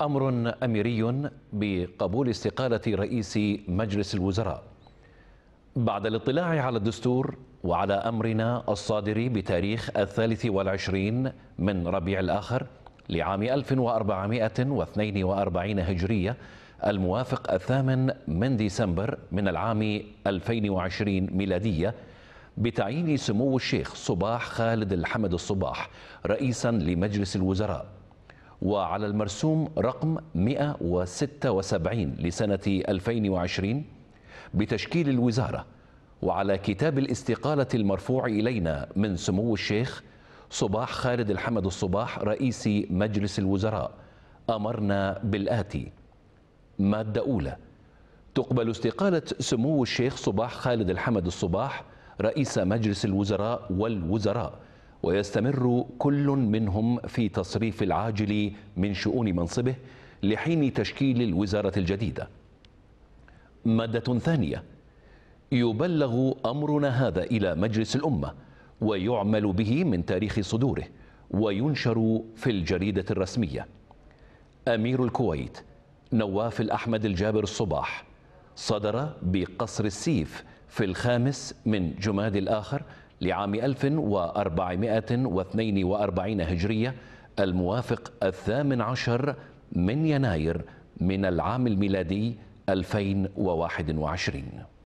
امر اميري بقبول استقاله رئيس مجلس الوزراء بعد الاطلاع على الدستور وعلى امرنا الصادر بتاريخ الثالث والعشرين من ربيع الاخر لعام 1442 هجريه الموافق الثامن من ديسمبر من العام 2020 ميلاديه بتعيين سمو الشيخ صباح خالد الحمد الصباح رئيسا لمجلس الوزراء وعلى المرسوم رقم 176 لسنة 2020 بتشكيل الوزارة وعلى كتاب الاستقالة المرفوع إلينا من سمو الشيخ صباح خالد الحمد الصباح رئيس مجلس الوزراء أمرنا بالآتي مادة أولى تقبل استقالة سمو الشيخ صباح خالد الحمد الصباح رئيس مجلس الوزراء والوزراء ويستمر كل منهم في تصريف العاجل من شؤون منصبه لحين تشكيل الوزارة الجديدة مادة ثانية يبلغ أمرنا هذا إلى مجلس الأمة ويعمل به من تاريخ صدوره وينشر في الجريدة الرسمية أمير الكويت نواف الأحمد الجابر الصباح صدر بقصر السيف في الخامس من جماد الآخر لعام 1442 هجرية الموافق الثامن عشر من يناير من العام الميلادي 2021